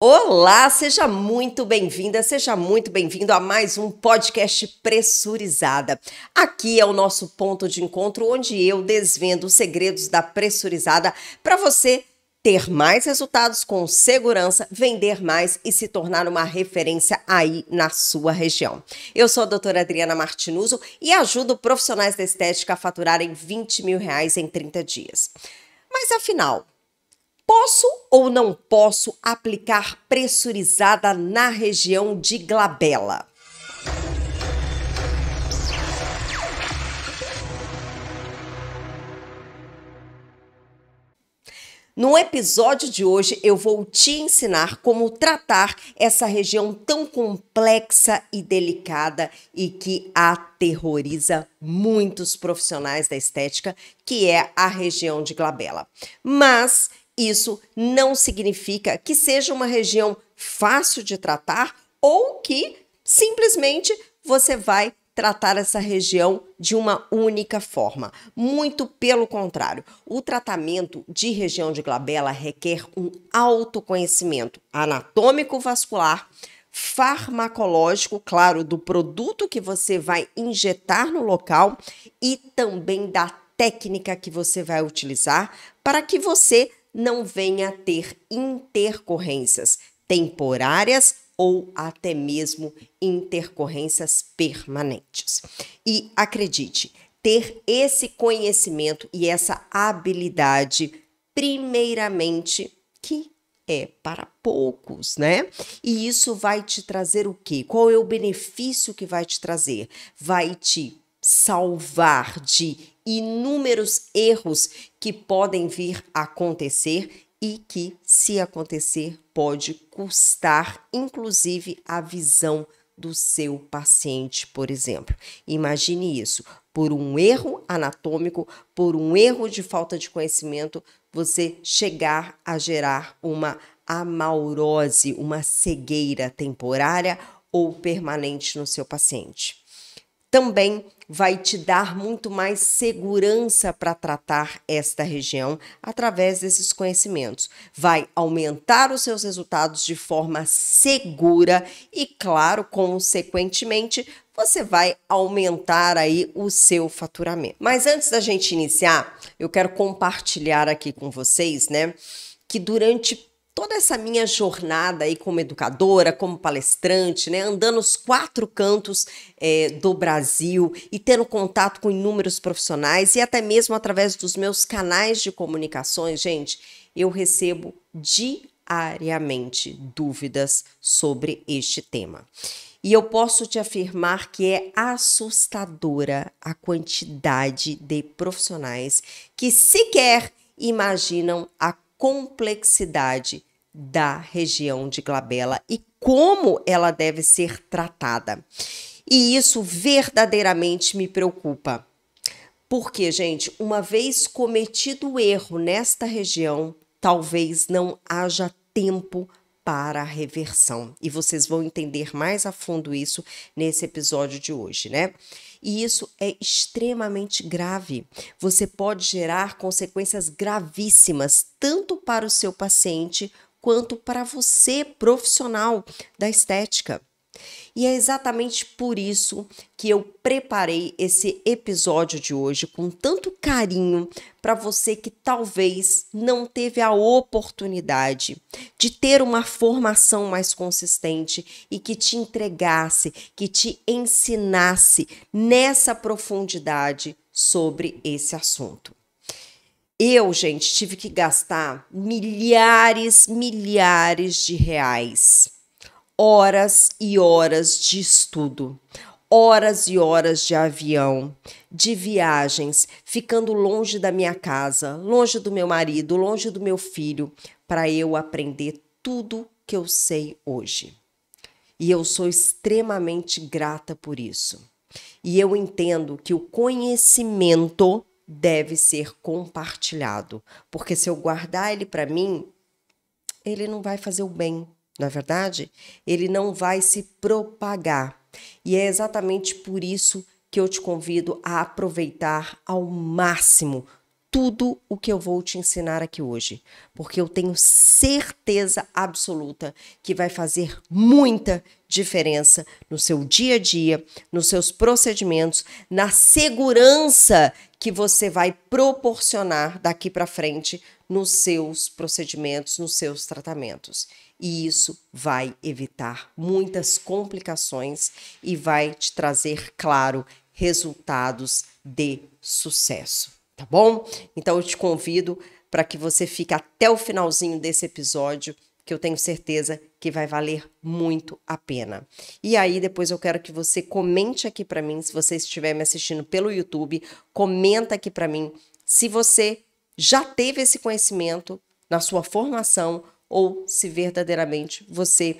Olá, seja muito bem-vinda, seja muito bem-vindo a mais um podcast Pressurizada. Aqui é o nosso ponto de encontro onde eu desvendo os segredos da pressurizada para você ter mais resultados com segurança, vender mais e se tornar uma referência aí na sua região. Eu sou a doutora Adriana Martinuso e ajudo profissionais da estética a faturarem 20 mil reais em 30 dias. Mas afinal, Posso ou não posso aplicar pressurizada na região de glabela? No episódio de hoje, eu vou te ensinar como tratar essa região tão complexa e delicada e que aterroriza muitos profissionais da estética, que é a região de glabela. Mas isso não significa que seja uma região fácil de tratar ou que simplesmente você vai tratar essa região de uma única forma. Muito pelo contrário, o tratamento de região de glabela requer um autoconhecimento anatômico vascular, farmacológico, claro, do produto que você vai injetar no local e também da técnica que você vai utilizar para que você não venha a ter intercorrências temporárias ou até mesmo intercorrências permanentes. E acredite, ter esse conhecimento e essa habilidade, primeiramente, que é para poucos, né? E isso vai te trazer o quê? Qual é o benefício que vai te trazer? Vai te salvar de inúmeros erros que podem vir a acontecer e que, se acontecer, pode custar inclusive a visão do seu paciente, por exemplo. Imagine isso: por um erro anatômico, por um erro de falta de conhecimento, você chegar a gerar uma amaurose, uma cegueira temporária ou permanente no seu paciente também vai te dar muito mais segurança para tratar esta região através desses conhecimentos. Vai aumentar os seus resultados de forma segura e, claro, consequentemente, você vai aumentar aí o seu faturamento. Mas antes da gente iniciar, eu quero compartilhar aqui com vocês, né, que durante toda essa minha jornada aí como educadora, como palestrante, né, andando os quatro cantos é, do Brasil e tendo contato com inúmeros profissionais e até mesmo através dos meus canais de comunicações, gente, eu recebo diariamente dúvidas sobre este tema. E eu posso te afirmar que é assustadora a quantidade de profissionais que sequer imaginam a complexidade da região de glabela e como ela deve ser tratada. E isso verdadeiramente me preocupa. Porque, gente, uma vez cometido o erro nesta região, talvez não haja tempo para a reversão. E vocês vão entender mais a fundo isso nesse episódio de hoje, né? E isso é extremamente grave. Você pode gerar consequências gravíssimas, tanto para o seu paciente quanto para você, profissional da estética. E é exatamente por isso que eu preparei esse episódio de hoje com tanto carinho para você que talvez não teve a oportunidade de ter uma formação mais consistente e que te entregasse, que te ensinasse nessa profundidade sobre esse assunto. Eu, gente, tive que gastar milhares, milhares de reais, horas e horas de estudo, horas e horas de avião, de viagens, ficando longe da minha casa, longe do meu marido, longe do meu filho, para eu aprender tudo que eu sei hoje. E eu sou extremamente grata por isso. E eu entendo que o conhecimento deve ser compartilhado, porque se eu guardar ele para mim, ele não vai fazer o bem, na é verdade, ele não vai se propagar. E é exatamente por isso que eu te convido a aproveitar ao máximo tudo o que eu vou te ensinar aqui hoje, porque eu tenho certeza absoluta que vai fazer muita diferença no seu dia a dia, nos seus procedimentos, na segurança que você vai proporcionar daqui para frente nos seus procedimentos, nos seus tratamentos. E isso vai evitar muitas complicações e vai te trazer, claro, resultados de sucesso tá bom? Então eu te convido para que você fique até o finalzinho desse episódio, que eu tenho certeza que vai valer muito a pena. E aí depois eu quero que você comente aqui para mim, se você estiver me assistindo pelo YouTube, comenta aqui para mim se você já teve esse conhecimento na sua formação ou se verdadeiramente você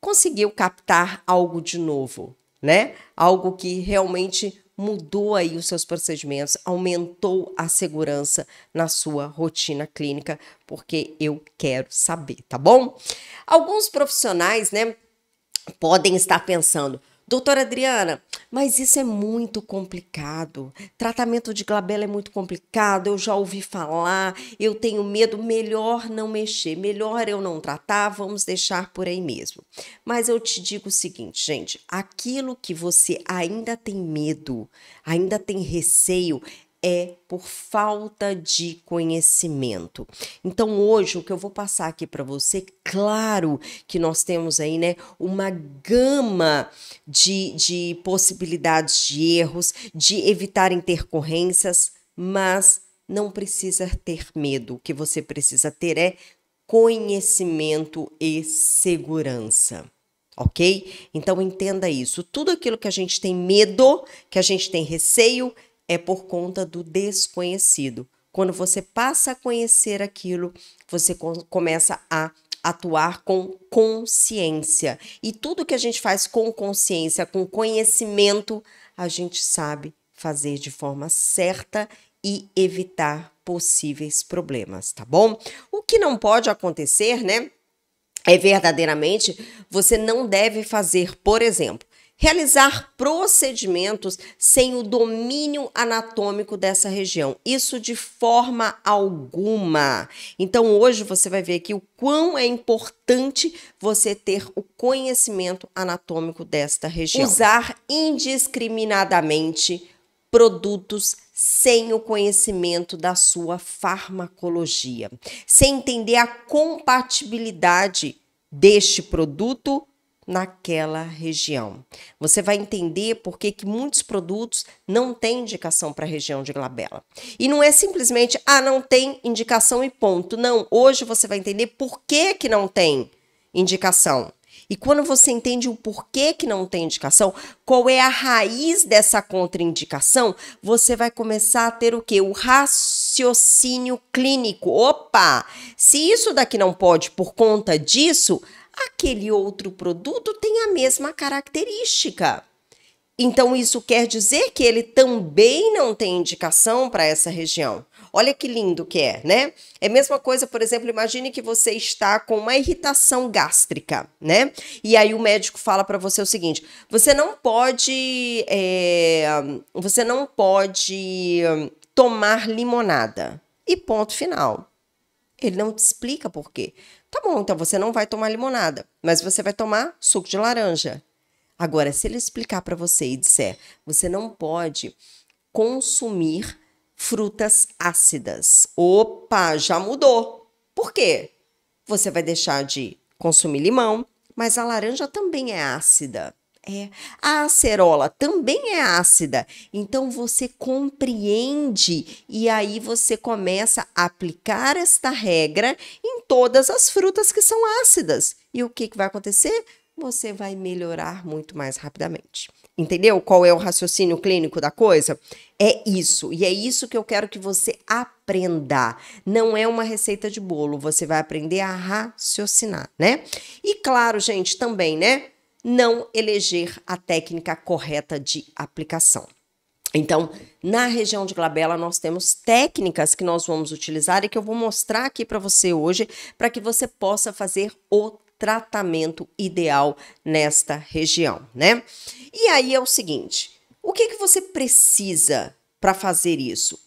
conseguiu captar algo de novo, né? Algo que realmente mudou aí os seus procedimentos, aumentou a segurança na sua rotina clínica, porque eu quero saber, tá bom? Alguns profissionais, né, podem estar pensando: Doutora Adriana, mas isso é muito complicado. Tratamento de glabela é muito complicado, eu já ouvi falar, eu tenho medo, melhor não mexer, melhor eu não tratar, vamos deixar por aí mesmo. Mas eu te digo o seguinte, gente, aquilo que você ainda tem medo, ainda tem receio, é por falta de conhecimento. Então hoje o que eu vou passar aqui para você, claro que nós temos aí, né, uma gama de, de possibilidades de erros, de evitar intercorrências, mas não precisa ter medo. O que você precisa ter é conhecimento e segurança ok? Então entenda isso. Tudo aquilo que a gente tem medo, que a gente tem receio, é por conta do desconhecido. Quando você passa a conhecer aquilo, você começa a atuar com consciência. E tudo que a gente faz com consciência, com conhecimento, a gente sabe fazer de forma certa e evitar possíveis problemas, tá bom? O que não pode acontecer, né? É verdadeiramente, você não deve fazer, por exemplo, realizar procedimentos sem o domínio anatômico dessa região. Isso de forma alguma. Então hoje você vai ver aqui o quão é importante você ter o conhecimento anatômico desta região. Usar indiscriminadamente produtos sem o conhecimento da sua farmacologia, sem entender a compatibilidade deste produto naquela região. Você vai entender por que, que muitos produtos não têm indicação para a região de glabela. E não é simplesmente, ah, não tem indicação e ponto. Não, hoje você vai entender por que, que não tem indicação. E quando você entende o porquê que não tem indicação, qual é a raiz dessa contraindicação, você vai começar a ter o quê? O raciocínio clínico. Opa! Se isso daqui não pode por conta disso, aquele outro produto tem a mesma característica. Então, isso quer dizer que ele também não tem indicação para essa região. Olha que lindo que é, né? É a mesma coisa, por exemplo, imagine que você está com uma irritação gástrica, né? E aí o médico fala para você o seguinte: você não pode, é, você não pode tomar limonada. E ponto final. Ele não te explica por quê. Tá bom, então você não vai tomar limonada, mas você vai tomar suco de laranja. Agora, se ele explicar para você e disser, você não pode consumir frutas ácidas. Opa, já mudou. Por quê? Você vai deixar de consumir limão, mas a laranja também é ácida. É. A acerola também é ácida, então você compreende e aí você começa a aplicar esta regra em todas as frutas que são ácidas. E o que, que vai acontecer? Você vai melhorar muito mais rapidamente. Entendeu qual é o raciocínio clínico da coisa? É isso, e é isso que eu quero que você aprenda. Não é uma receita de bolo, você vai aprender a raciocinar, né? E claro, gente, também, né? não eleger a técnica correta de aplicação. Então, na região de glabela, nós temos técnicas que nós vamos utilizar e que eu vou mostrar aqui para você hoje, para que você possa fazer o tratamento ideal nesta região, né? E aí é o seguinte: o que, que você precisa para fazer isso?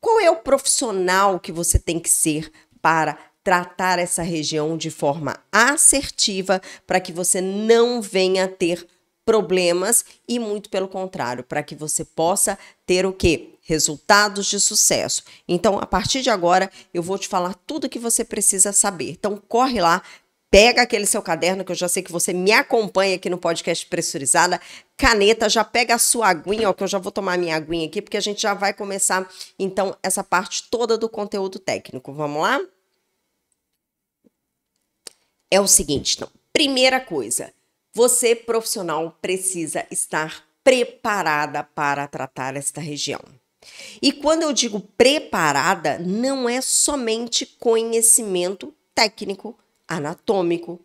Qual é o profissional que você tem que ser para tratar essa região de forma assertiva para que você não venha ter problemas e muito pelo contrário, para que você possa ter o que resultados de sucesso. Então, a partir de agora, eu vou te falar tudo que você precisa saber. Então, corre lá, pega aquele seu caderno, que eu já sei que você me acompanha aqui no podcast Pressurizada, caneta, já pega a sua aguinha, ó, que eu já vou tomar minha aguinha aqui, porque a gente já vai começar, então, essa parte toda do conteúdo técnico. Vamos lá? é o seguinte, então, primeira coisa, você profissional precisa estar preparada para tratar esta região. E quando eu digo preparada, não é somente conhecimento técnico, anatômico.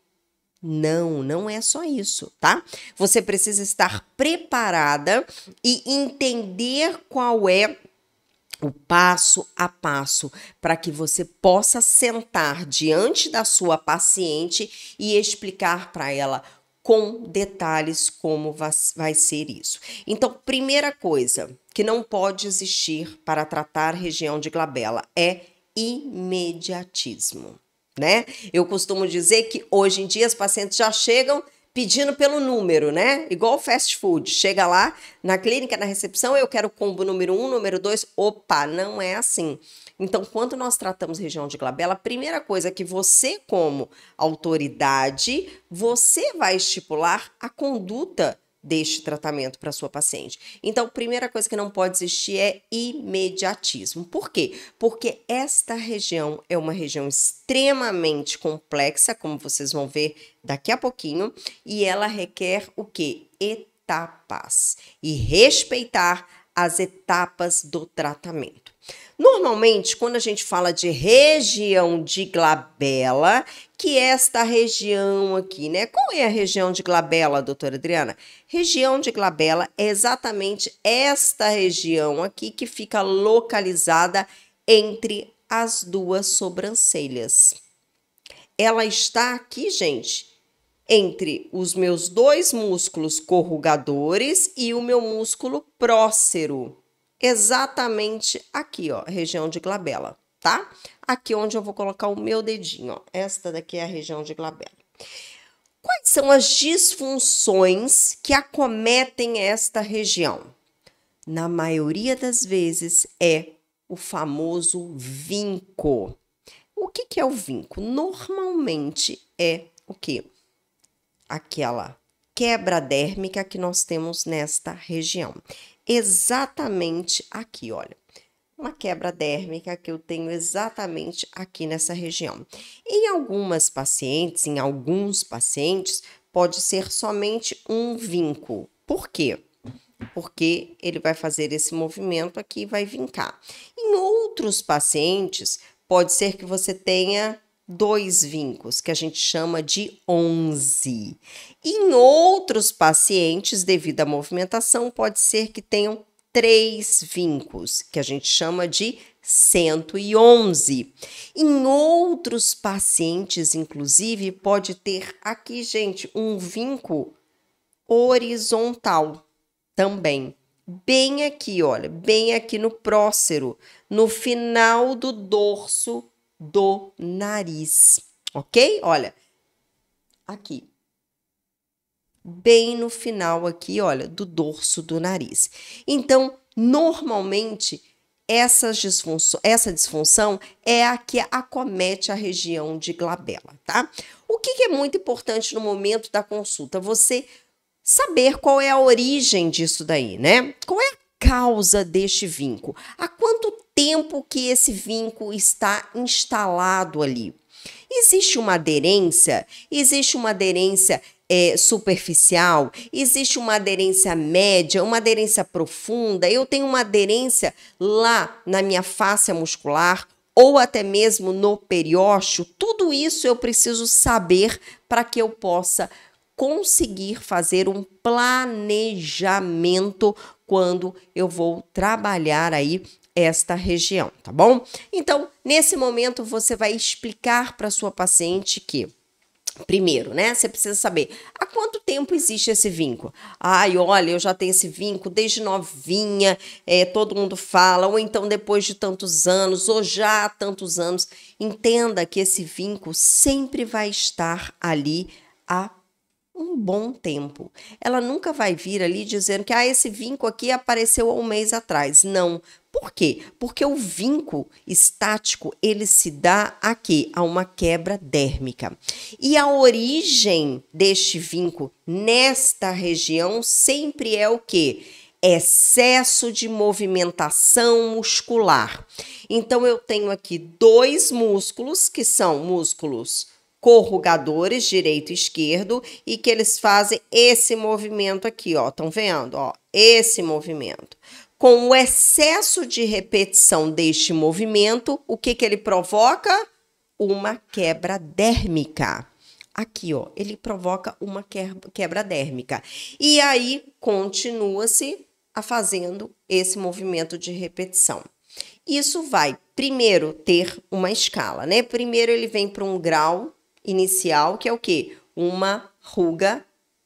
Não, não é só isso, tá? Você precisa estar preparada e entender qual é o passo a passo para que você possa sentar diante da sua paciente e explicar para ela com detalhes como vai ser isso. Então, primeira coisa que não pode existir para tratar região de glabela é imediatismo, né? Eu costumo dizer que hoje em dia as pacientes já chegam pedindo pelo número, né? Igual fast food. Chega lá na clínica, na recepção, eu quero combo número um, número dois. Opa, não é assim. Então, quando nós tratamos região de glabela, a primeira coisa é que você, como autoridade, você vai estipular a conduta deste tratamento para sua paciente. Então, primeira coisa que não pode existir é imediatismo. Por quê? Porque esta região é uma região extremamente complexa, como vocês vão ver daqui a pouquinho, e ela requer o que? Etapas e respeitar as etapas do tratamento. Normalmente, quando a gente fala de região de glabela, que é esta região aqui, né? Qual é a região de glabela, doutora Adriana? Região de glabela é exatamente esta região aqui que fica localizada entre as duas sobrancelhas. Ela está aqui, gente, entre os meus dois músculos corrugadores e o meu músculo prócero exatamente aqui, ó, região de glabela, tá? Aqui onde eu vou colocar o meu dedinho, ó. Esta daqui é a região de glabela. Quais são as disfunções que acometem esta região? Na maioria das vezes é o famoso vinco. O que, que é o vinco? Normalmente é o que? Aquela quebra dérmica que nós temos nesta região exatamente aqui, olha. Uma quebra dérmica que eu tenho exatamente aqui nessa região. Em algumas pacientes, em alguns pacientes, pode ser somente um vinco. Por quê? Porque ele vai fazer esse movimento aqui e vai vincar. Em outros pacientes, pode ser que você tenha dois vincos, que a gente chama de 11. Em outros pacientes, devido à movimentação, pode ser que tenham três vincos, que a gente chama de 111. Em outros pacientes, inclusive, pode ter aqui, gente, um vinco horizontal também. Bem aqui, olha, bem aqui no prócero, no final do dorso do nariz, ok? Olha, aqui. Bem no final aqui, olha, do dorso do nariz. Então, normalmente, essas essa disfunção é a que acomete a região de glabela, tá? O que, que é muito importante no momento da consulta? Você saber qual é a origem disso daí, né? Qual é a causa deste vinco? Há quanto tempo que esse vinco está instalado ali. Existe uma aderência, existe uma aderência é, superficial, existe uma aderência média, uma aderência profunda. Eu tenho uma aderência lá na minha face muscular ou até mesmo no periócio. Tudo isso eu preciso saber para que eu possa conseguir fazer um planejamento quando eu vou trabalhar aí esta região, tá bom? Então, nesse momento você vai explicar para sua paciente que Primeiro, né? Você precisa saber há quanto tempo existe esse vinco. Ai, olha, eu já tenho esse vinco desde novinha, é, todo mundo fala, ou então depois de tantos anos, ou já há tantos anos. Entenda que esse vinco sempre vai estar ali a um bom tempo. Ela nunca vai vir ali dizendo que ah, esse vinco aqui apareceu há um mês atrás. Não. Por quê? Porque o vinco estático, ele se dá aqui a uma quebra dérmica. E a origem deste vinco nesta região sempre é o quê? excesso de movimentação muscular. Então, eu tenho aqui dois músculos, que são músculos corrugadores, direito e esquerdo, e que eles fazem esse movimento aqui, ó. Estão vendo? Ó, esse movimento. Com o excesso de repetição deste movimento, o que, que ele provoca? Uma quebra dérmica. Aqui, ó, ele provoca uma quebra dérmica. E aí, continua-se a fazendo esse movimento de repetição. Isso vai, primeiro, ter uma escala, né? Primeiro ele vem para um grau inicial, que é o quê? Uma ruga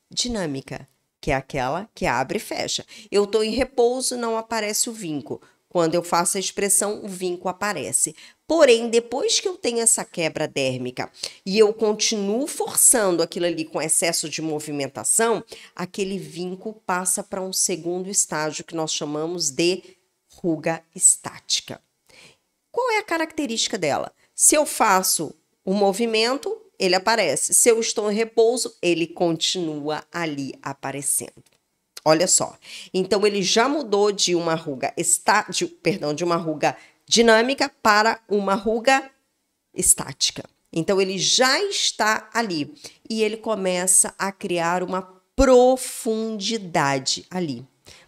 dinâmica, que é aquela que abre e fecha. Eu estou em repouso, não aparece o vinco. Quando eu faço a expressão, o vinco aparece. Porém, depois que eu tenho essa quebra dérmica e eu continuo forçando aquilo ali com excesso de movimentação, aquele vinco passa para um segundo estágio que nós chamamos de ruga estática. Qual é a característica dela? Se eu faço o movimento, ele aparece. Se eu estou em repouso, ele continua ali aparecendo. Olha só. Então ele já mudou de uma ruga estádio, perdão, de uma ruga dinâmica para uma ruga estática. Então ele já está ali e ele começa a criar uma profundidade ali.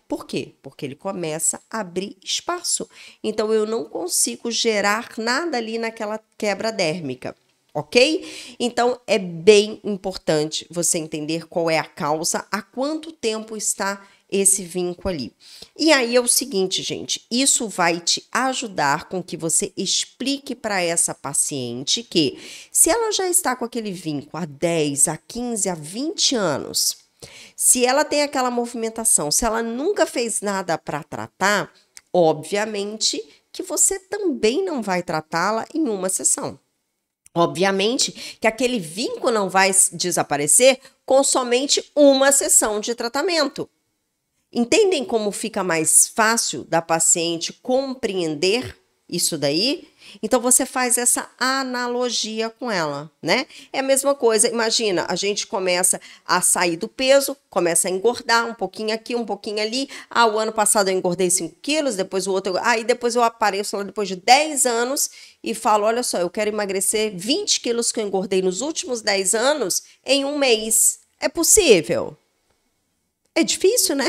Por quê? Porque ele começa a abrir espaço. Então eu não consigo gerar nada ali naquela quebra dérmica ok? Então é bem importante você entender qual é a causa, há quanto tempo está esse vinco ali. E aí é o seguinte, gente, isso vai te ajudar com que você explique para essa paciente que se ela já está com aquele vinco há 10, há 15, há 20 anos, se ela tem aquela movimentação, se ela nunca fez nada para tratar, obviamente que você também não vai tratá-la em uma sessão. Obviamente que aquele vinco não vai desaparecer com somente uma sessão de tratamento. Entendem como fica mais fácil da paciente compreender isso daí. Então você faz essa analogia com ela, né? É a mesma coisa. Imagina, a gente começa a sair do peso, começa a engordar um pouquinho aqui, um pouquinho ali. Ah, o ano passado eu engordei 5 quilos, depois o outro. Aí ah, depois eu apareço lá depois de 10 anos e falo: olha só, eu quero emagrecer 20 quilos que eu engordei nos últimos 10 anos em um mês. É possível? É difícil, né?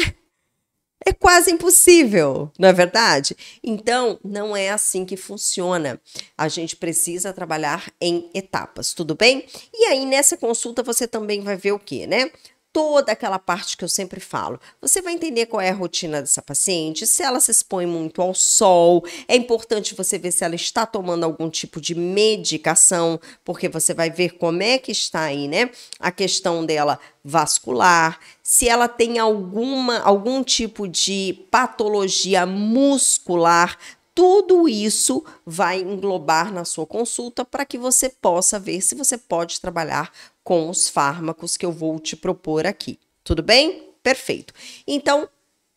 é quase impossível, não é verdade? Então, não é assim que funciona. A gente precisa trabalhar em etapas, tudo bem? E aí, nessa consulta, você também vai ver o que, né? toda aquela parte que eu sempre falo. Você vai entender qual é a rotina dessa paciente, se ela se expõe muito ao sol, é importante você ver se ela está tomando algum tipo de medicação, porque você vai ver como é que está aí, né? A questão dela vascular, se ela tem alguma algum tipo de patologia muscular, tudo isso vai englobar na sua consulta para que você possa ver se você pode trabalhar com os fármacos que eu vou te propor aqui. Tudo bem? Perfeito. Então,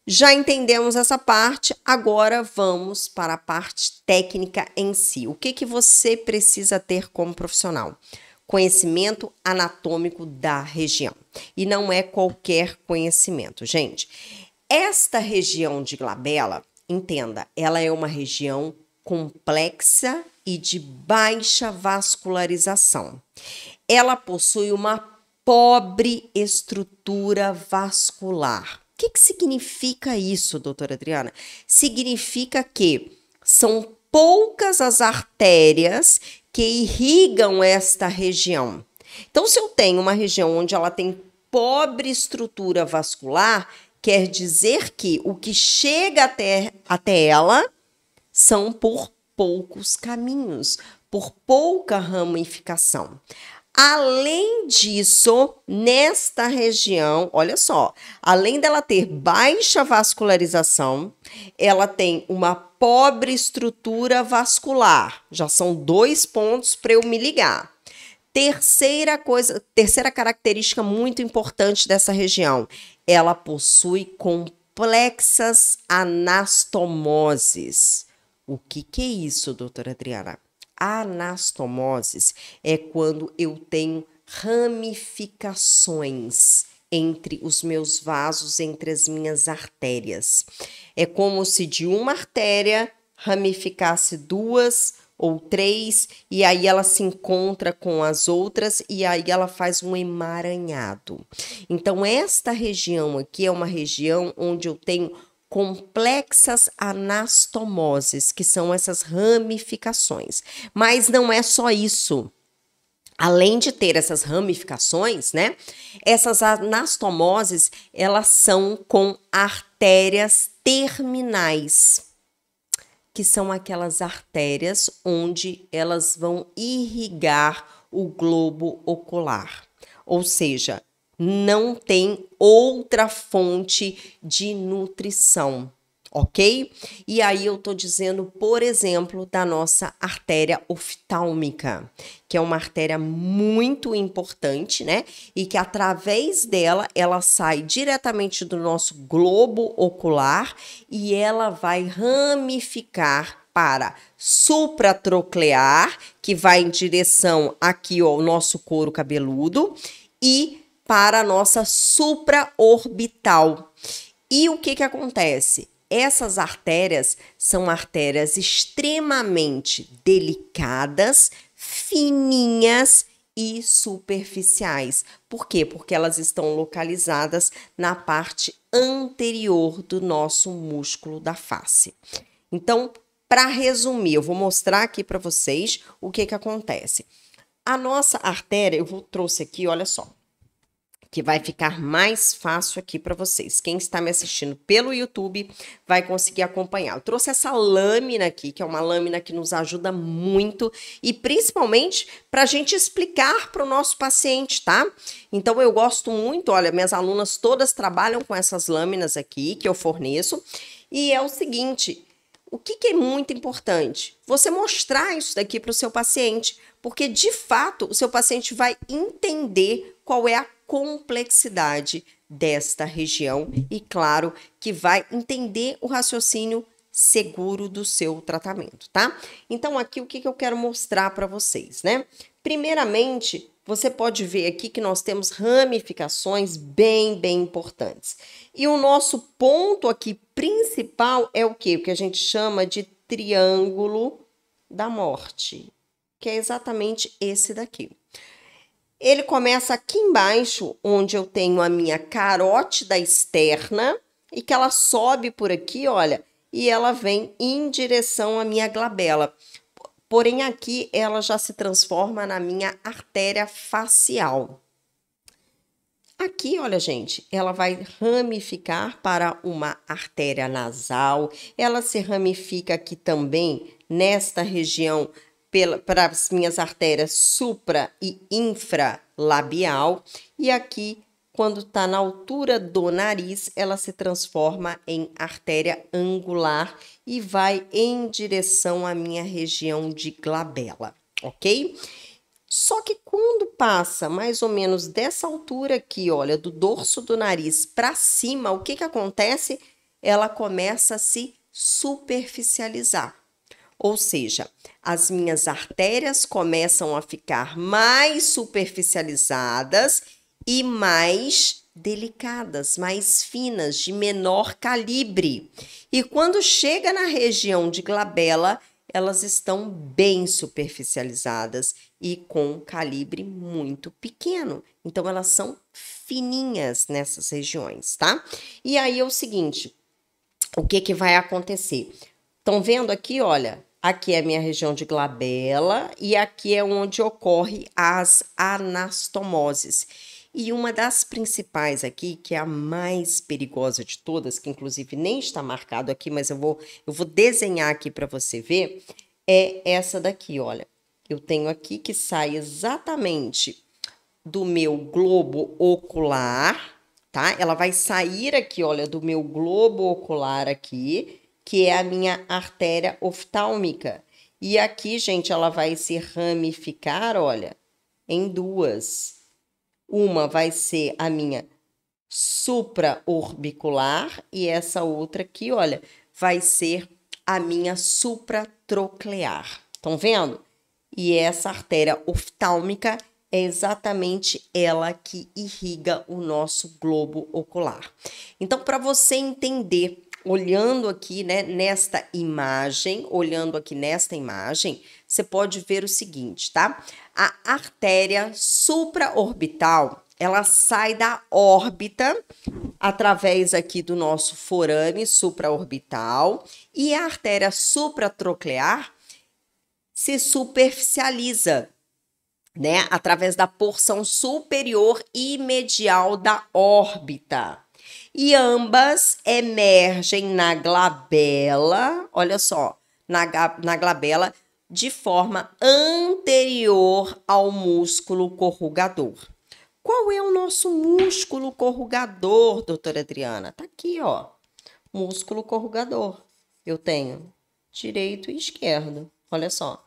já entendemos essa parte, agora vamos para a parte técnica em si. O que, que você precisa ter como profissional? conhecimento anatômico da região. E não é qualquer conhecimento, gente. Esta região de glabela, entenda, ela é uma região complexa e de baixa vascularização. Ela possui uma pobre estrutura vascular. O que, que significa isso, doutora Adriana? Significa que são poucas as artérias que irrigam esta região. Então, se eu tenho uma região onde ela tem pobre estrutura vascular, quer dizer que o que chega até, até ela são por poucos caminhos, por pouca ramificação. Além disso, nesta região, olha só, além dela ter baixa vascularização, ela tem uma pobre estrutura vascular. Já são dois pontos para eu me ligar. Terceira coisa, terceira característica muito importante dessa região, ela possui complexas anastomoses. O que, que é isso, doutora Adriana? Anastomoses é quando eu tenho ramificações entre os meus vasos, entre as minhas artérias. É como se de uma artéria ramificasse duas ou três, e aí ela se encontra com as outras e aí ela faz um emaranhado. Então, esta região aqui é uma região onde eu tenho complexas anastomoses, que são essas ramificações. Mas não é só isso. Além de ter essas ramificações, né? Essas anastomoses, elas são com artérias terminais que são aquelas artérias onde elas vão irrigar o globo ocular. Ou seja, não tem outra fonte de nutrição, ok? E aí eu tô dizendo, por exemplo, da nossa artéria oftálmica, que é uma artéria muito importante, né? E que através dela ela sai diretamente do nosso globo ocular e ela vai ramificar para supratroclear, que vai em direção aqui ao nosso couro cabeludo, e para a nossa supraorbital. E o que, que acontece? Essas artérias são artérias extremamente delicadas, fininhas e superficiais. Por quê? Porque elas estão localizadas na parte anterior do nosso músculo da face. Então, para resumir, eu vou mostrar aqui para vocês o que que acontece. A nossa artéria, eu vou, trouxe aqui, olha só que vai ficar mais fácil aqui para vocês. Quem está me assistindo pelo YouTube vai conseguir acompanhar. Eu trouxe essa lâmina aqui, que é uma lâmina que nos ajuda muito e principalmente para a gente explicar para o nosso paciente, tá? Então eu gosto muito, olha, minhas alunas todas trabalham com essas lâminas aqui que eu forneço. E é o seguinte, o que, que, é muito importante? Você mostrar isso daqui para o seu paciente, porque de fato o seu paciente vai entender qual é a complexidade desta região e, claro, que vai entender o raciocínio seguro do seu tratamento, tá? Então, aqui o que, eu quero mostrar para vocês, né? Primeiramente, você pode ver aqui que nós temos ramificações bem, bem importantes. E o nosso ponto aqui principal é o que? O que a gente chama de triângulo da morte, que é exatamente esse daqui. Ele começa aqui embaixo, onde eu tenho a minha carótida externa e que ela sobe por aqui, olha, e ela vem em direção à minha glabela. Porém, aqui ela já se transforma na minha artéria facial. Aqui, olha, gente, ela vai ramificar para uma artéria nasal, ela se ramifica aqui também nesta região para as minhas artérias supra e infralabial. E aqui, quando está na altura do nariz, ela se transforma em artéria angular e vai em direção à minha região de glabela, ok? Só que quando passa mais ou menos dessa altura aqui, olha, do dorso do nariz para cima, o que, que acontece? Ela começa a se superficializar. Ou seja, as minhas artérias começam a ficar mais superficializadas e mais delicadas, mais finas, de menor calibre. E quando chega na região de glabela, elas estão bem superficializadas e com calibre muito pequeno. Então elas são fininhas nessas regiões, tá? E aí é o seguinte, o que que vai acontecer? Estão vendo aqui, olha, Aqui é a minha região de glabela e aqui é onde ocorre as anastomoses. E uma das principais aqui, que é a mais perigosa de todas, que inclusive nem está marcado aqui, mas eu vou, eu vou desenhar aqui para você ver, é essa daqui, olha. Eu tenho aqui que sai exatamente do meu globo ocular, tá? Ela vai sair aqui, olha, do meu globo ocular aqui que é a minha artéria oftálmica. E aqui, gente, ela vai se ramificar, olha, em duas. Uma vai ser a minha supraorbicular e essa outra aqui, olha, vai ser a minha supratroclear. Estão vendo? E essa artéria oftálmica é exatamente ela que irriga o nosso globo ocular. Então, para você entender olhando aqui, né, nesta imagem, olhando aqui nesta imagem, você pode ver o seguinte, tá? A artéria supraorbital, ela sai da órbita através aqui do nosso forame supraorbital e a artéria supratroclear se superficializa, né, através da porção superior e medial da órbita e ambas emergem na glabela, olha só, na, na glabela de forma anterior ao músculo corrugador. Qual é o nosso músculo corrugador, doutora Adriana? Tá aqui, ó. Músculo corrugador. Eu tenho direito e esquerdo. Olha só.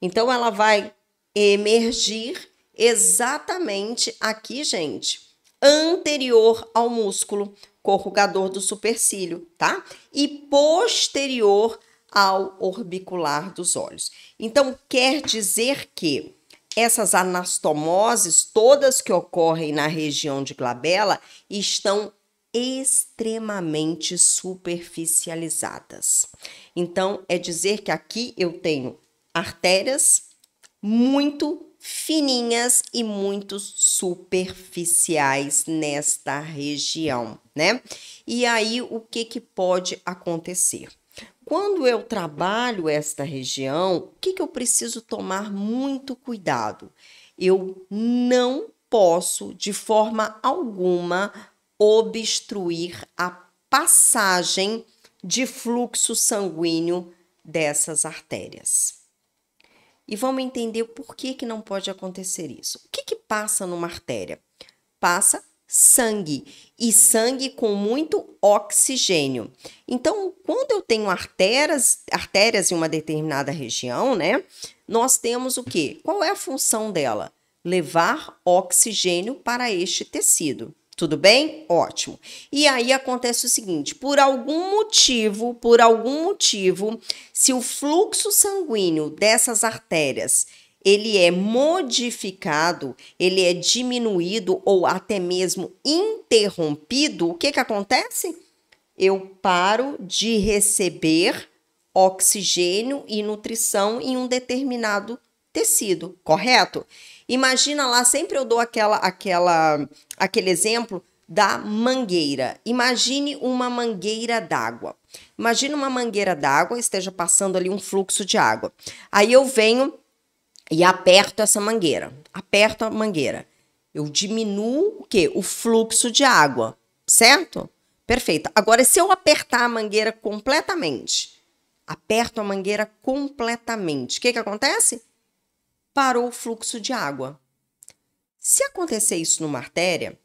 Então ela vai emergir exatamente aqui, gente, anterior ao músculo corrugador do supercílio, tá? E posterior ao orbicular dos olhos. Então, quer dizer que essas anastomoses, todas que ocorrem na região de glabela, estão extremamente superficializadas. Então, é dizer que aqui eu tenho artérias muito fininhas e muito superficiais nesta região, né? E aí o que que pode acontecer? Quando eu trabalho esta região, o que, que eu preciso tomar muito cuidado? Eu não posso, de forma alguma, obstruir a passagem de fluxo sanguíneo dessas artérias e vamos entender por que, que não pode acontecer isso. O que, que passa numa artéria? Passa sangue e sangue com muito oxigênio. Então, quando eu tenho artérias, artérias em uma determinada região, né? Nós temos o quê? Qual é a função dela? Levar oxigênio para este tecido. Tudo bem? Ótimo. E aí acontece o seguinte: por algum motivo, por algum motivo, se o fluxo sanguíneo dessas artérias ele é modificado, ele é diminuído ou até mesmo interrompido, o que, que acontece? Eu paro de receber oxigênio e nutrição em um determinado tecido, correto? Imagina lá, sempre eu dou aquela, aquela, aquele exemplo da mangueira. Imagine uma mangueira d'água. Imagina uma mangueira d'água, esteja passando ali um fluxo de água. Aí eu venho e aperto essa mangueira. Aperto a mangueira. Eu diminuo o quê? O fluxo de água, certo? Perfeito. Agora, se eu apertar a mangueira completamente, aperto a mangueira completamente, o que, que acontece? parou o fluxo de água. Se acontecer isso numa artéria,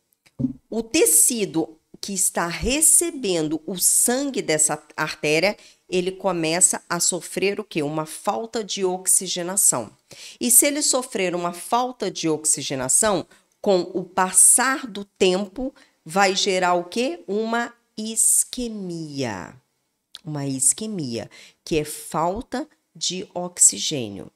o tecido que está recebendo o sangue dessa artéria, ele começa a sofrer o que? Uma falta de oxigenação. E se ele sofrer uma falta de oxigenação, com o passar do tempo, vai gerar o que? Uma isquemia. Uma isquemia, que é falta de oxigênio.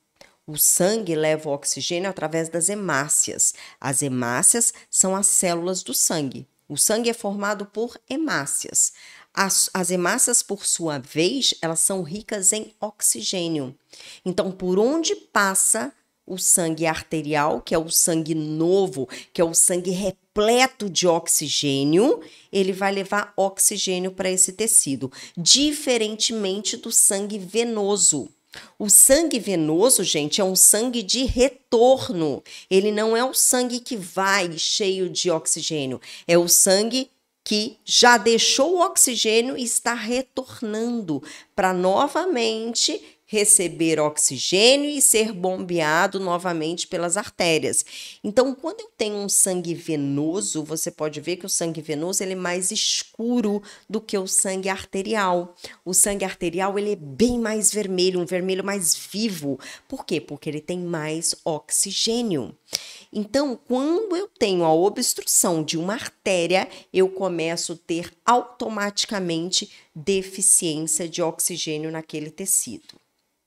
O sangue leva o oxigênio através das hemácias. As hemácias são as células do sangue. O sangue é formado por hemácias. As, as hemácias, por sua vez, elas são ricas em oxigênio. Então, por onde passa o sangue arterial, que é o sangue novo, que é o sangue repleto de oxigênio, ele vai levar oxigênio para esse tecido, diferentemente do sangue venoso. O sangue venoso, gente, é um sangue de retorno. Ele não é o sangue que vai cheio de oxigênio. É o sangue que já deixou o oxigênio e está retornando para novamente receber oxigênio e ser bombeado novamente pelas artérias. Então, quando eu tenho um sangue venoso, você pode ver que o sangue venoso ele é mais escuro do que o sangue arterial. O sangue arterial ele é bem mais vermelho, um vermelho mais vivo. Por quê? Porque ele tem mais oxigênio. Então, quando eu tenho a obstrução de uma artéria, eu começo a ter automaticamente deficiência de oxigênio naquele tecido.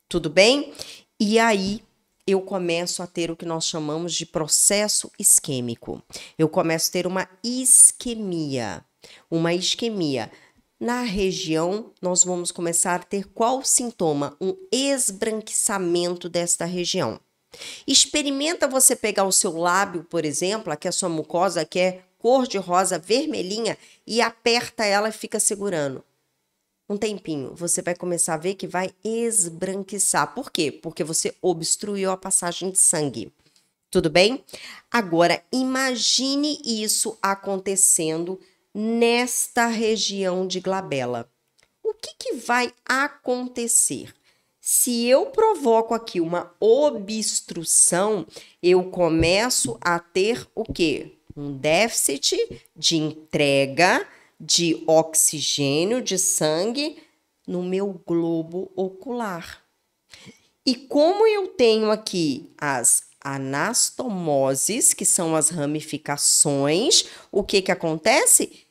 Tudo bem? E aí eu começo a ter o que nós chamamos de processo isquêmico. Eu começo a ter uma isquemia. Uma isquemia. Na região, nós vamos começar a ter qual sintoma? Um esbranquiçamento desta região. Experimenta você pegar o seu lábio, por exemplo, aqui a sua mucosa que é cor de rosa vermelhinha e aperta ela e fica segurando um tempinho, você vai começar a ver que vai esbranquiçar. Por quê? Porque você obstruiu a passagem de sangue. Tudo bem? Agora, imagine isso acontecendo nesta região de glabela. O que, que vai acontecer? Se eu provoco aqui uma obstrução, eu começo a ter o quê? Um déficit de entrega de oxigênio de sangue no meu globo ocular. E como eu tenho aqui as anastomoses, que são as ramificações, o que que acontece?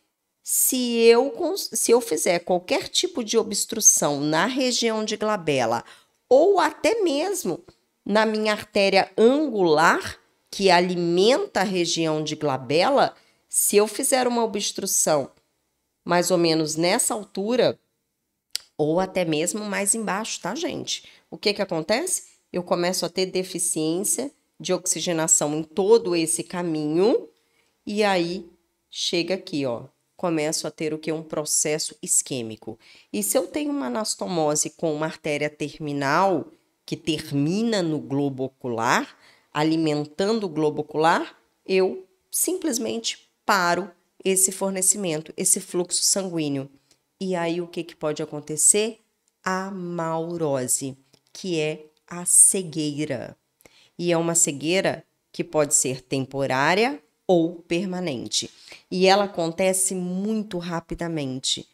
Se eu, se eu fizer qualquer tipo de obstrução na região de glabela ou até mesmo na minha artéria angular, que alimenta a região de glabela, se eu fizer uma obstrução mais ou menos nessa altura, ou até mesmo mais embaixo, tá, gente? O que que acontece? Eu começo a ter deficiência de oxigenação em todo esse caminho e aí chega aqui, ó, começo a ter o que um processo isquêmico. E se eu tenho uma anastomose com uma artéria terminal que termina no globo ocular, alimentando o globo ocular, eu simplesmente paro esse fornecimento, esse fluxo sanguíneo. E aí o que, que pode acontecer? A maurose, que é a cegueira. E é uma cegueira que pode ser temporária ou permanente. E ela acontece muito rapidamente.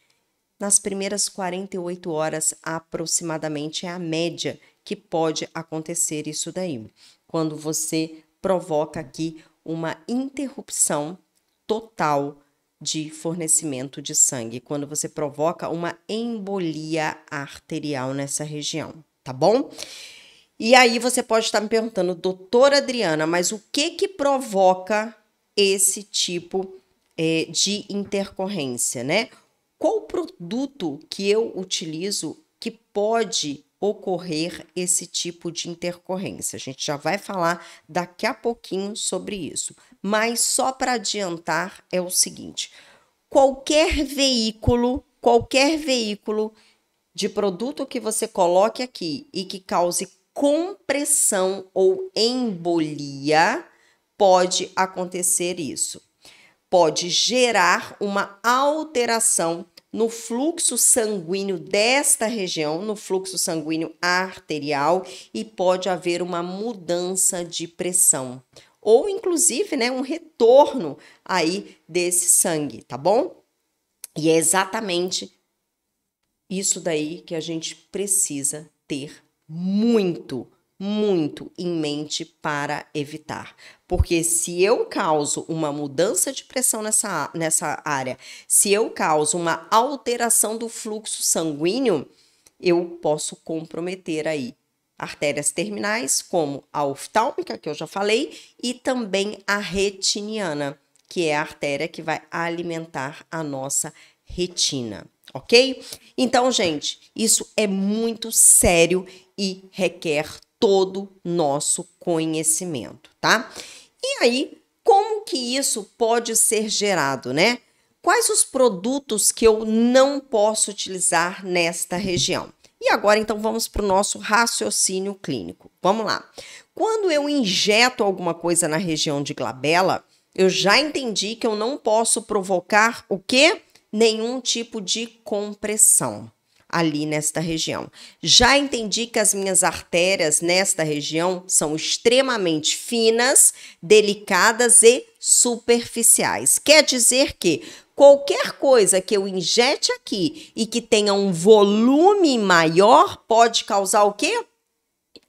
Nas primeiras 48 horas aproximadamente é a média que pode acontecer isso daí. Quando você provoca aqui uma interrupção total de fornecimento de sangue quando você provoca uma embolia arterial nessa região, tá bom? E aí você pode estar me perguntando, doutora Adriana, mas o que que provoca esse tipo é, de intercorrência, né? Qual produto que eu utilizo que pode ocorrer esse tipo de intercorrência. A gente já vai falar daqui a pouquinho sobre isso. Mas só para adiantar é o seguinte: qualquer veículo, qualquer veículo de produto que você coloque aqui e que cause compressão ou embolia, pode acontecer isso. Pode gerar uma alteração no fluxo sanguíneo desta região, no fluxo sanguíneo arterial, e pode haver uma mudança de pressão, ou inclusive né, um retorno aí desse sangue, tá bom? E é exatamente isso daí que a gente precisa ter muito muito em mente para evitar. Porque se eu causo uma mudança de pressão nessa, nessa área, se eu causo uma alteração do fluxo sanguíneo, eu posso comprometer aí artérias terminais, como a oftálmica, que eu já falei, e também a retiniana, que é a artéria que vai alimentar a nossa retina, ok? Então, gente, isso é muito sério e requer todo nosso conhecimento, tá? E aí, como que isso pode ser gerado, né? Quais os produtos que eu não posso utilizar nesta região? E agora, então, vamos para o nosso raciocínio clínico. Vamos lá. Quando eu injeto alguma coisa na região de glabela, eu já entendi que eu não posso provocar o quê? Nenhum tipo de compressão ali nesta região. Já entendi que as minhas artérias nesta região são extremamente finas, delicadas e superficiais. Quer dizer que qualquer coisa que eu injete aqui e que tenha um volume maior pode causar o quê?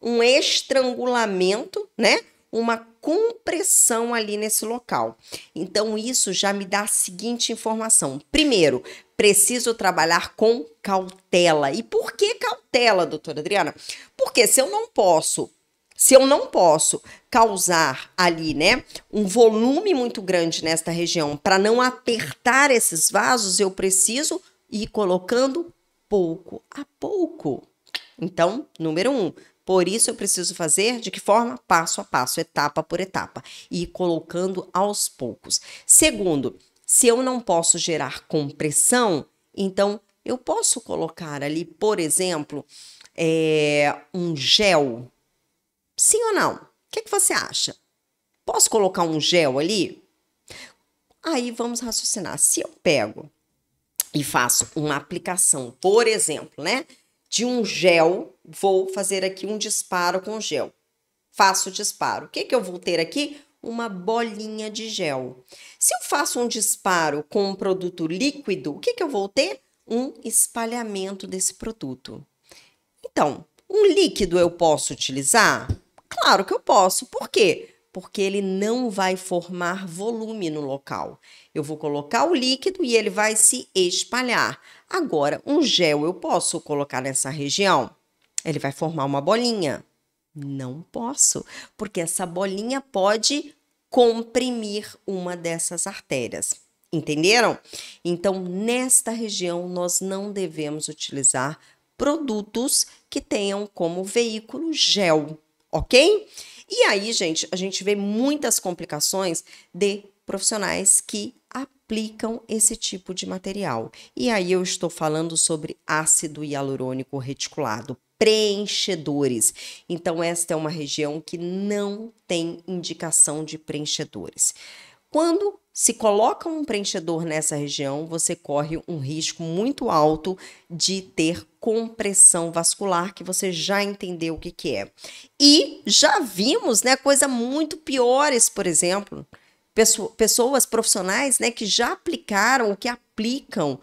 Um estrangulamento, né? uma compressão ali nesse local. Então, isso já me dá a seguinte informação. Primeiro, preciso trabalhar com cautela. E por que cautela, doutora Adriana? Porque se eu não posso se eu não posso causar ali, né, um volume muito grande nesta região para não apertar esses vasos, eu preciso ir colocando pouco a pouco. Então, número um, por isso eu preciso fazer de que forma? Passo a passo, etapa por etapa e colocando aos poucos. Segundo, se eu não posso gerar compressão, então eu posso colocar ali, por exemplo, é, um gel. Sim ou não? O que, é que você acha? Posso colocar um gel ali? Aí vamos raciocinar. Se eu pego e faço uma aplicação, por exemplo, né? de um gel, vou fazer aqui um disparo com gel. Faço o disparo. O que, que eu vou ter aqui? Uma bolinha de gel. Se eu faço um disparo com um produto líquido, o que, que eu vou ter? Um espalhamento desse produto. Então, um líquido eu posso utilizar? Claro que eu posso. Por quê? Porque ele não vai formar volume no local. Eu vou colocar o líquido e ele vai se espalhar. Agora, um gel eu posso colocar nessa região? Ele vai formar uma bolinha. Não posso, porque essa bolinha pode comprimir uma dessas artérias. Entenderam? Então, nesta região, nós não devemos utilizar produtos que tenham como veículo gel, ok? E aí, gente, a gente vê muitas complicações de profissionais que aplicam esse tipo de material. E aí eu estou falando sobre ácido hialurônico reticulado, preenchedores. Então, esta é uma região que não tem indicação de preenchedores. Quando se coloca um preenchedor nessa região, você corre um risco muito alto de ter compressão vascular, que você já entendeu o que, que é. E já vimos né, coisa muito piores, por exemplo, pessoas profissionais né, que já aplicaram, que aplicam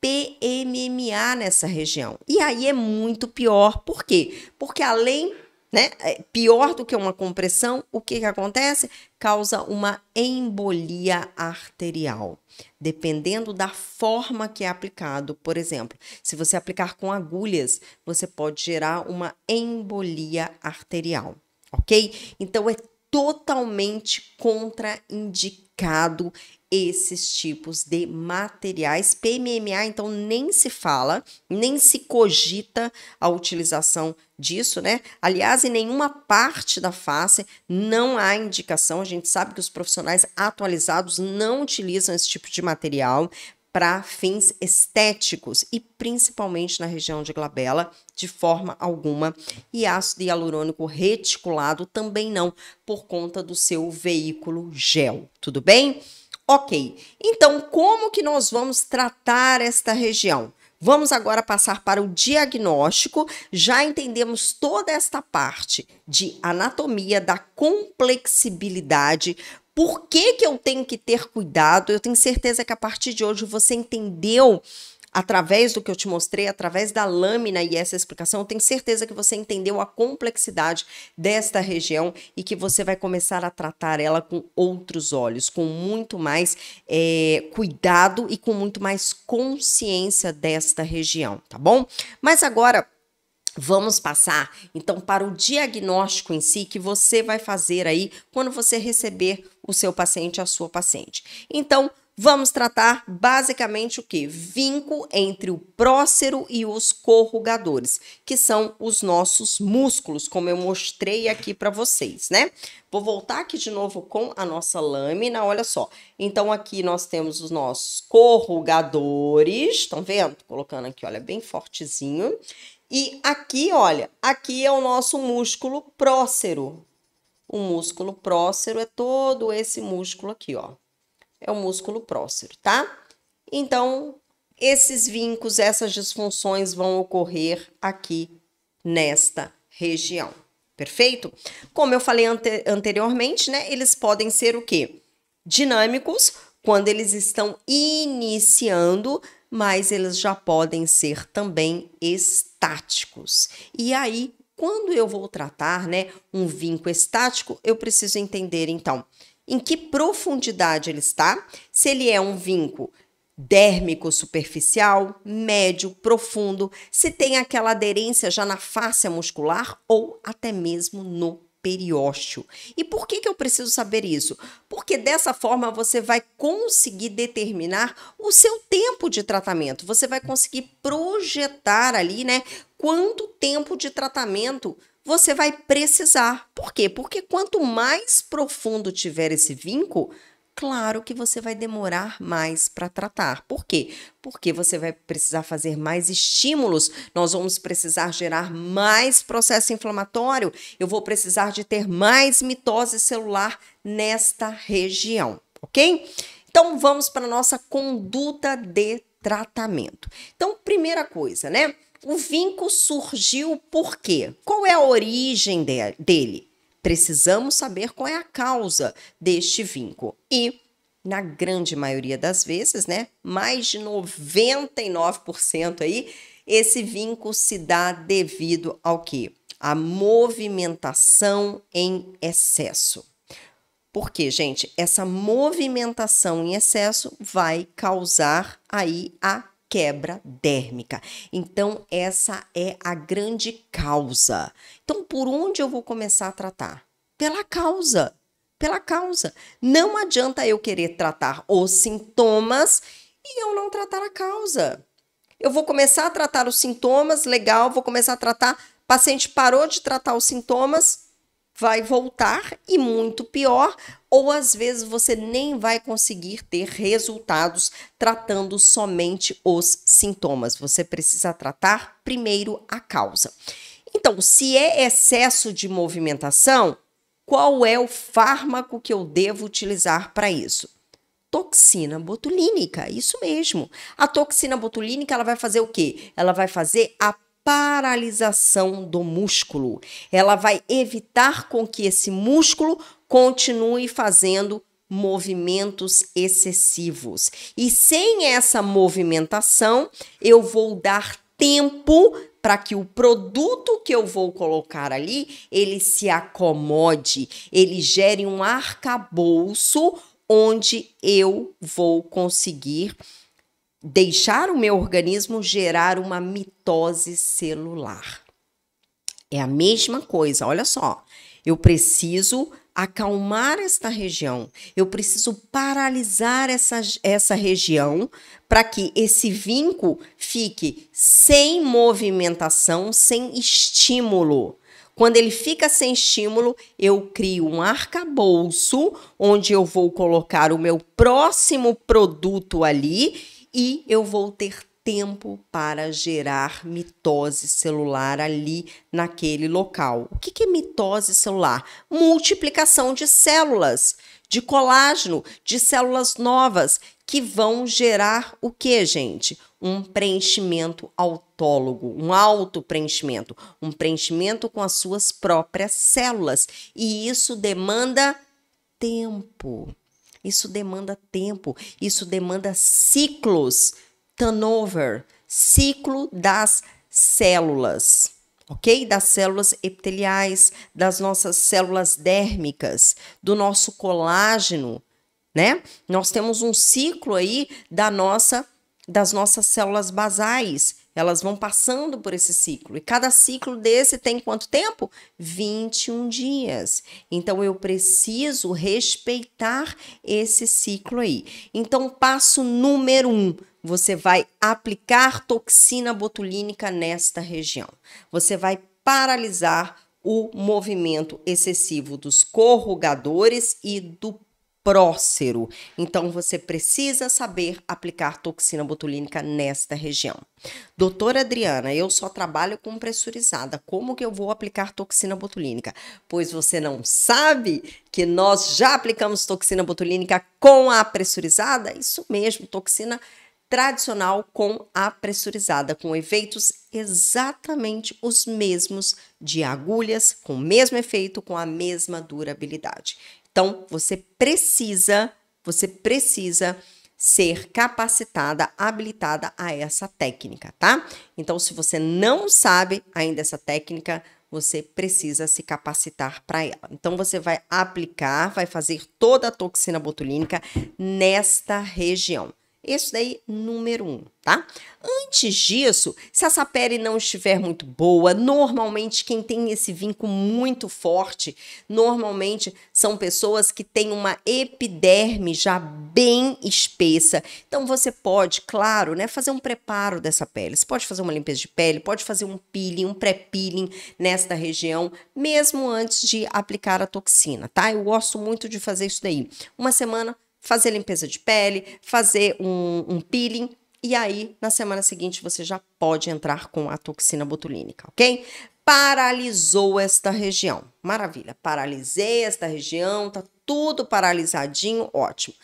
PMMA nessa região. E aí é muito pior, por quê? Porque além, né, é pior do que uma compressão, o que, que acontece? Causa uma embolia arterial, dependendo da forma que é aplicado. Por exemplo, se você aplicar com agulhas, você pode gerar uma embolia arterial ok? Então é totalmente contraindicado esses tipos de materiais. PMMA, então, nem se fala, nem se cogita a utilização disso, né? Aliás, em nenhuma parte da face não há indicação. A gente sabe que os profissionais atualizados não utilizam esse tipo de material para fins estéticos e principalmente na região de glabela, de forma alguma. E ácido hialurônico reticulado também não, por conta do seu veículo gel, tudo bem? Ok, então como que nós vamos tratar esta região? Vamos agora passar para o diagnóstico. Já entendemos toda esta parte de anatomia da complexibilidade, por que, que eu tenho que ter cuidado? Eu tenho certeza que a partir de hoje você entendeu através do que eu te mostrei, através da lâmina e essa explicação, eu tenho certeza que você entendeu a complexidade desta região e que você vai começar a tratar ela com outros olhos, com muito mais é, cuidado e com muito mais consciência desta região, tá bom? Mas agora. Vamos passar então para o diagnóstico em si que você vai fazer aí quando você receber o seu paciente, a sua paciente. Então, vamos tratar basicamente o que? Vinco entre o prócero e os corrugadores, que são os nossos músculos, como eu mostrei aqui para vocês, né? Vou voltar aqui de novo com a nossa lâmina, olha só. Então, aqui nós temos os nossos corrugadores, estão vendo? colocando aqui, olha, bem fortezinho. E aqui, olha, aqui é o nosso músculo prócero. O músculo prócero é todo esse músculo aqui, ó. É o músculo prócero, tá? Então, esses vincos, essas disfunções vão ocorrer aqui nesta região. Perfeito? Como eu falei ante anteriormente, né? Eles podem ser o quê? Dinâmicos, quando eles estão iniciando, mas eles já podem ser também externos estáticos. E aí, quando eu vou tratar, né, um vinco estático, eu preciso entender então em que profundidade ele está, se ele é um vinco dérmico superficial, médio, profundo, se tem aquela aderência já na face muscular ou até mesmo no periósteo. E por que, que eu preciso saber isso? Porque dessa forma você vai conseguir determinar o seu tempo de tratamento, você vai conseguir projetar ali, né, quanto tempo de tratamento você vai precisar. Por quê? Porque quanto mais profundo tiver esse vínculo, claro que você vai demorar mais para tratar. Por quê? Porque você vai precisar fazer mais estímulos, nós vamos precisar gerar mais processo inflamatório, eu vou precisar de ter mais mitose celular nesta região, ok? Então vamos para nossa conduta de tratamento. Então, primeira coisa, né? O vinco surgiu por quê? Qual é a origem dele? Precisamos saber qual é a causa deste vinco. E, na grande maioria das vezes, né, mais de 99% aí, esse vinco se dá devido ao quê? A movimentação em excesso. Porque, gente, essa movimentação em excesso vai causar aí a quebra dérmica. Então, essa é a grande causa. Então, por onde eu vou começar a tratar? Pela causa. Pela causa. Não adianta eu querer tratar os sintomas e eu não tratar a causa. Eu vou começar a tratar os sintomas, legal, vou começar a tratar. O paciente parou de tratar os sintomas, vai voltar e muito pior, ou às vezes você nem vai conseguir ter resultados tratando somente os sintomas. Você precisa tratar primeiro a causa. Então, se é excesso de movimentação, qual é o fármaco que eu devo utilizar para isso? toxina botulínica, isso mesmo. A toxina botulínica, ela vai fazer o quê? Ela vai fazer a paralisação do músculo. Ela vai evitar com que esse músculo continue fazendo movimentos excessivos. E sem essa movimentação, eu vou dar tempo para que o produto que eu vou colocar ali, ele se acomode, ele gere um arcabouço onde eu vou conseguir deixar o meu organismo gerar uma mitose celular. É a mesma coisa, olha só. Eu preciso acalmar esta região, eu preciso paralisar essa, essa região para que esse vinco fique sem movimentação, sem estímulo. Quando ele fica sem estímulo, eu crio um arcabouço onde eu vou colocar o meu próximo produto ali e eu vou ter tempo para gerar mitose celular ali naquele local. O que é mitose celular? Multiplicação de células, de colágeno, de células novas que vão gerar o que, gente? Um preenchimento autólogo, um auto preenchimento, um preenchimento com as suas próprias células. E isso demanda tempo. Isso demanda tempo, isso demanda ciclos, turnover, ciclo das células, ok? Das células epiteliais, das nossas células dérmicas, do nosso colágeno, né? Nós temos um ciclo aí da nossa das nossas células basais elas vão passando por esse ciclo. E cada ciclo desse tem quanto tempo? 21 dias. Então eu preciso respeitar esse ciclo aí. Então, passo número um: você vai aplicar toxina botulínica nesta região. Você vai paralisar o movimento excessivo dos corrugadores e do prócero. Então, você precisa saber aplicar toxina botulínica nesta região. Doutora Adriana, eu só trabalho com pressurizada. Como que eu vou aplicar toxina botulínica? Pois você não sabe que nós já aplicamos toxina botulínica com a pressurizada? Isso mesmo, toxina tradicional com a pressurizada, com efeitos exatamente os mesmos de agulhas, com o mesmo efeito, com a mesma durabilidade. Então, você precisa, você precisa ser capacitada, habilitada a essa técnica, tá? Então, se você não sabe ainda essa técnica, você precisa se capacitar para ela. Então, você vai aplicar, vai fazer toda a toxina botulínica nesta região. Isso daí, número um, tá? Antes disso, se essa pele não estiver muito boa, normalmente quem tem esse vinco muito forte, normalmente são pessoas que têm uma epiderme já bem espessa. Então você pode, claro, né, fazer um preparo dessa pele. Você pode fazer uma limpeza de pele, pode fazer um peeling, um pré-peeling nesta região, mesmo antes de aplicar a toxina, tá? Eu gosto muito de fazer isso daí. Uma semana fazer limpeza de pele, fazer um, um peeling. E aí, na semana seguinte, você já pode entrar com a toxina botulínica, ok? Paralisou esta região. Maravilha, paralisei esta região, tá tudo paralisadinho, ótimo.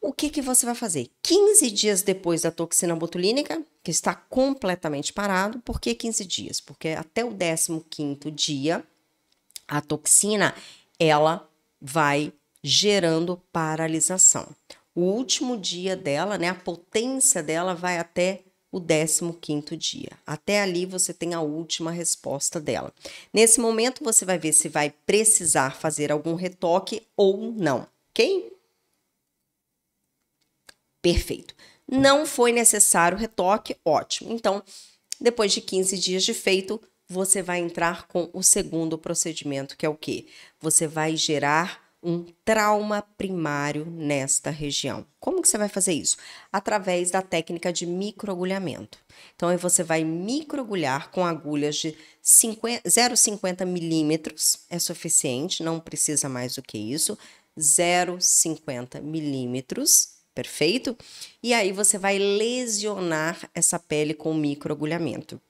O que, que você vai fazer? 15 dias depois da toxina botulínica, que está completamente parado, por que 15 dias? Porque até o 15 dia, a toxina, ela vai gerando paralisação. O último dia dela, né, a potência dela vai até o 15º dia. Até ali você tem a última resposta dela. Nesse momento você vai ver se vai precisar fazer algum retoque ou não, OK? Perfeito. Não foi necessário retoque, ótimo. Então, depois de 15 dias de feito, você vai entrar com o segundo procedimento, que é o quê? Você vai gerar um trauma primário nesta região. Como que você vai fazer isso? Através da técnica de microagulhamento. Então, você vai microagulhar com agulhas de 0,50 milímetros, é suficiente, não precisa mais do que isso, 0,50 milímetros, perfeito? E aí você vai lesionar essa pele com microagulhamento.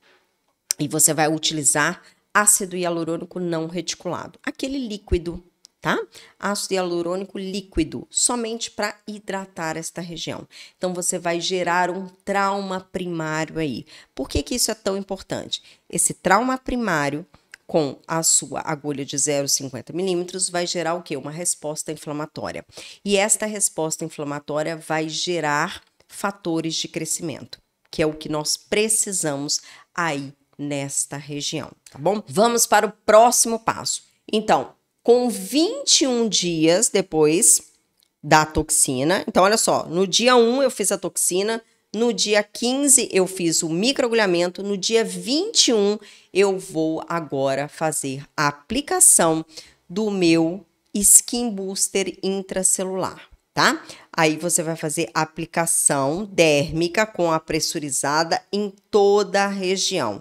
E você vai utilizar ácido hialurônico não reticulado, aquele líquido tá? Ácido hialurônico líquido, somente para hidratar esta região. Então você vai gerar um trauma primário aí. Por que que isso é tão importante? Esse trauma primário com a sua agulha de 0,50 milímetros vai gerar o que? Uma resposta inflamatória. E esta resposta inflamatória vai gerar fatores de crescimento, que é o que nós precisamos aí nesta região, tá bom? Vamos para o próximo passo. Então, com 21 dias depois da toxina. Então, olha só, no dia 1 eu fiz a toxina, no dia 15 eu fiz o microagulhamento, no dia 21 eu vou agora fazer a aplicação do meu Skin Booster intracelular, tá? Aí você vai fazer aplicação dérmica com a pressurizada em toda a região.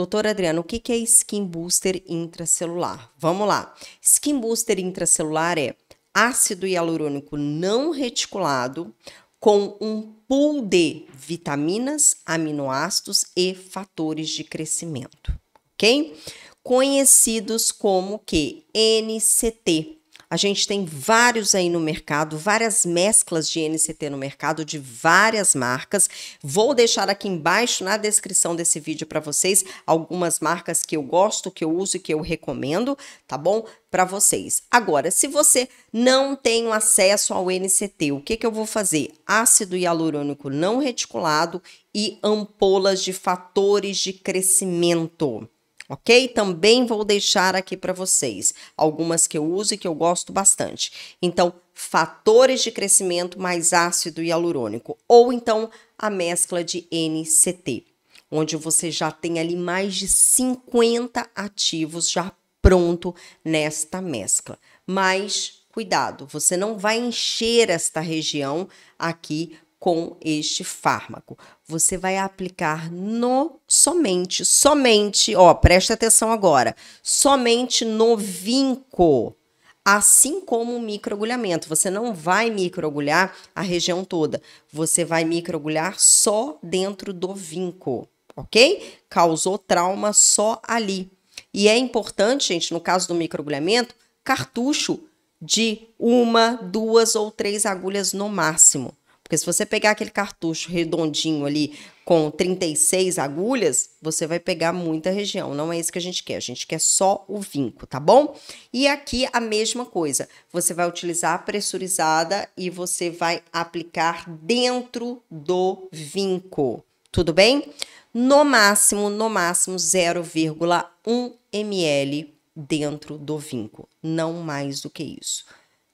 Doutor Adriano, o que é skin booster intracelular? Vamos lá. Skin booster intracelular é ácido hialurônico não reticulado com um pool de vitaminas, aminoácidos e fatores de crescimento, ok? Conhecidos como que NCT, a gente tem vários aí no mercado, várias mesclas de NCT no mercado de várias marcas. Vou deixar aqui embaixo na descrição desse vídeo para vocês algumas marcas que eu gosto, que eu uso e que eu recomendo, tá bom? Para vocês. Agora, se você não tem acesso ao NCT, o que, que eu vou fazer? Ácido hialurônico não reticulado e ampolas de fatores de crescimento ok? Também vou deixar aqui para vocês algumas que eu uso e que eu gosto bastante. Então, fatores de crescimento mais ácido hialurônico, ou então a mescla de NCT, onde você já tem ali mais de 50 ativos já pronto nesta mescla. Mas cuidado, você não vai encher esta região aqui com este fármaco. Você vai aplicar no somente, somente, ó, presta atenção agora, somente no vinco assim como o microagulhamento. Você não vai microagulhar a região toda, você vai microagulhar só dentro do vinco, ok? Causou trauma só ali. E é importante, gente, no caso do microagulhamento, cartucho de uma, duas ou três agulhas no máximo. Porque se você pegar aquele cartucho redondinho ali com 36 agulhas, você vai pegar muita região. Não é isso que a gente quer, a gente quer só o vinco, tá bom? E aqui a mesma coisa. Você vai utilizar a pressurizada e você vai aplicar dentro do vinco. Tudo bem? No máximo, no máximo 0,1 ml dentro do vinco, não mais do que isso.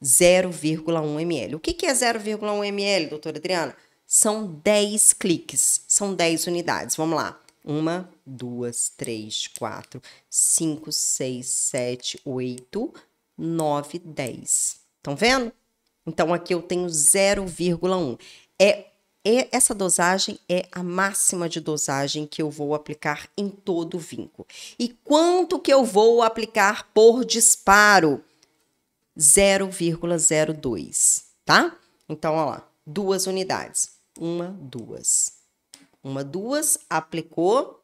0,1 ml. O que, é 0,1 ml, doutora Adriana? São 10 cliques, são 10 unidades. Vamos lá. Uma, duas, três, quatro, cinco, seis, sete, oito, nove, dez. Estão vendo? Então, aqui eu tenho 0,1. É, é, essa dosagem é a máxima de dosagem que eu vou aplicar em todo o vinco. E quanto que eu vou aplicar por disparo? 0,02, tá? Então, olha lá, duas unidades. Uma, duas. Uma, duas, aplicou.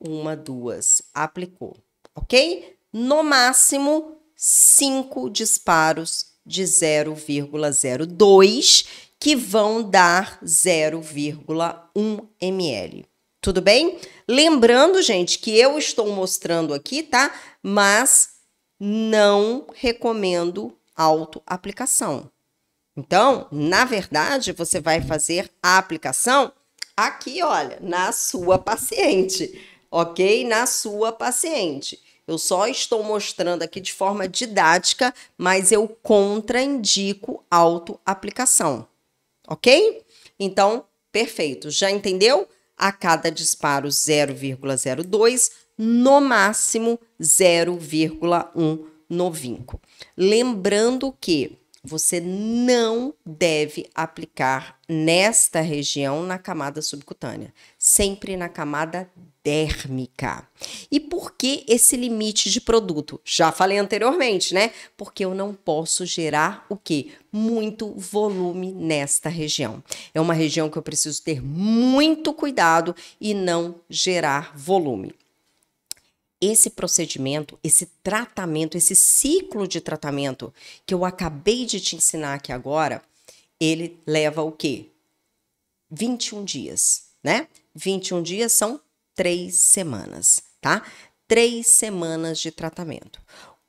Uma, duas, aplicou, ok? No máximo, cinco disparos de 0,02 que vão dar 0,1 ml. Tudo bem? Lembrando, gente, que eu estou mostrando aqui, tá? Mas não recomendo autoaplicação. Então, na verdade, você vai fazer a aplicação aqui, olha, na sua paciente, ok? Na sua paciente. Eu só estou mostrando aqui de forma didática, mas eu contraindico autoaplicação, ok? Então, perfeito. Já entendeu? A cada disparo 0,02, no máximo 0,1 novinco. Lembrando que você não deve aplicar nesta região na camada subcutânea, sempre na camada dérmica. E por que esse limite de produto? Já falei anteriormente, né? Porque eu não posso gerar o que? Muito volume nesta região. É uma região que eu preciso ter muito cuidado e não gerar volume esse procedimento, esse tratamento, esse ciclo de tratamento que eu acabei de te ensinar aqui agora, ele leva o quê? 21 dias, né? 21 dias são três semanas, tá? Três semanas de tratamento.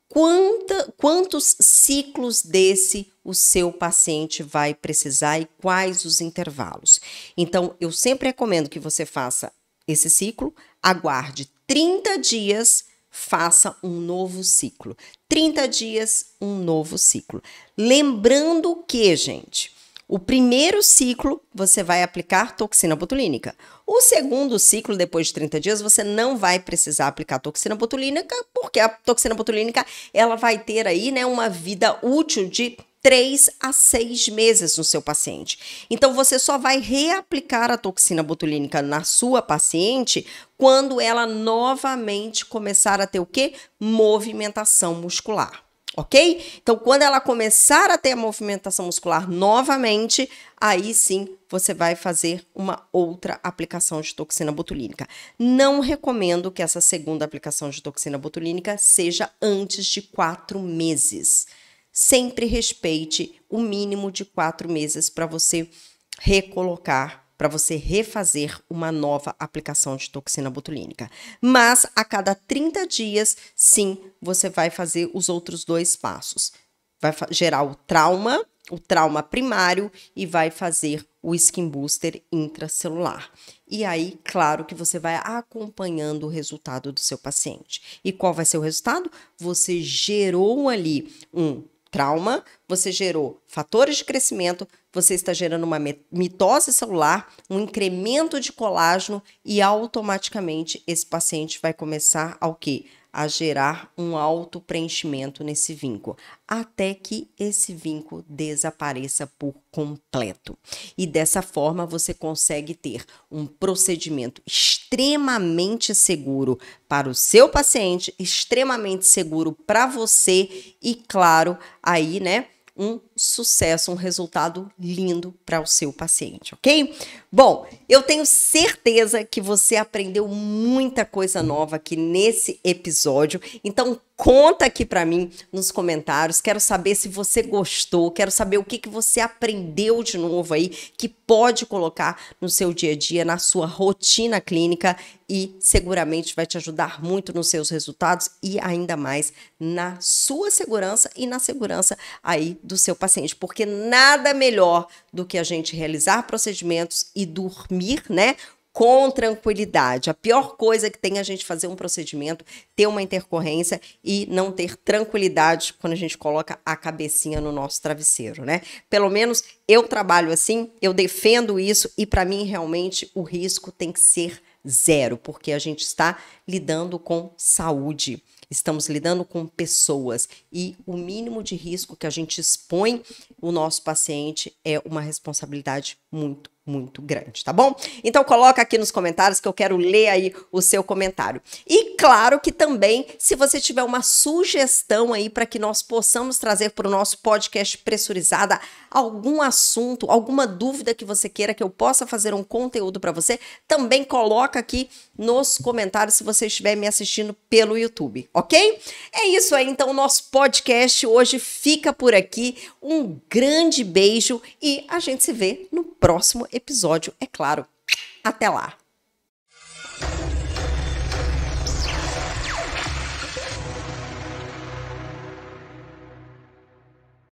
Quanta, quantos ciclos desse o seu paciente vai precisar e quais os intervalos? Então, eu sempre recomendo que você faça esse ciclo, Aguarde 30 dias, faça um novo ciclo. 30 dias, um novo ciclo. Lembrando que, gente, o primeiro ciclo você vai aplicar toxina botulínica. O segundo ciclo, depois de 30 dias, você não vai precisar aplicar toxina botulínica, porque a toxina botulínica ela vai ter aí né, uma vida útil de 3 a 6 meses no seu paciente. Então você só vai reaplicar a toxina botulínica na sua paciente quando ela novamente começar a ter o quê? Movimentação muscular. Ok? Então, quando ela começar a ter a movimentação muscular novamente, aí sim você vai fazer uma outra aplicação de toxina botulínica. Não recomendo que essa segunda aplicação de toxina botulínica seja antes de quatro meses sempre respeite o mínimo de quatro meses para você recolocar para você refazer uma nova aplicação de toxina botulínica. Mas a cada 30 dias, sim, você vai fazer os outros dois passos. Vai gerar o trauma, o trauma primário e vai fazer o skin booster intracelular. E aí, claro que você vai acompanhando o resultado do seu paciente. E qual vai ser o resultado? Você gerou ali um trauma, você gerou fatores de crescimento, você está gerando uma mitose celular, um incremento de colágeno e automaticamente esse paciente vai começar ao quê? a gerar um alto preenchimento nesse vinco, até que esse vinco desapareça por completo. E dessa forma você consegue ter um procedimento extremamente seguro para o seu paciente, extremamente seguro para você e claro, aí, né, um sucesso, um resultado lindo para o seu paciente, ok? Bom, eu tenho certeza que você aprendeu muita coisa nova aqui nesse episódio, então conta aqui para mim nos comentários. Quero saber se você gostou, quero saber o que, que você aprendeu de novo aí que pode colocar no seu dia a dia, na sua rotina clínica e seguramente vai te ajudar muito nos seus resultados e ainda mais na sua segurança e na segurança aí do seu paciente paciente, porque nada melhor do que a gente realizar procedimentos e dormir, né? com tranquilidade. A pior coisa que tem é a gente fazer um procedimento, ter uma intercorrência e não ter tranquilidade quando a gente coloca a cabecinha no nosso travesseiro, né? Pelo menos eu trabalho assim, eu defendo isso e para mim realmente o risco tem que ser zero, porque a gente está lidando com saúde. Estamos lidando com pessoas e o mínimo de risco que a gente expõe o nosso paciente é uma responsabilidade muito muito grande, tá bom? Então coloca aqui nos comentários que eu quero ler aí o seu comentário. E claro que também, se você tiver uma sugestão aí para que nós possamos trazer para o nosso podcast pressurizada algum assunto, alguma dúvida que você queira que eu possa fazer um conteúdo para você, também coloca aqui nos comentários se você estiver me assistindo pelo YouTube, ok? É isso aí, então o nosso podcast hoje fica por aqui. Um grande beijo e a gente se vê no próximo episódio episódio, é claro. Até lá!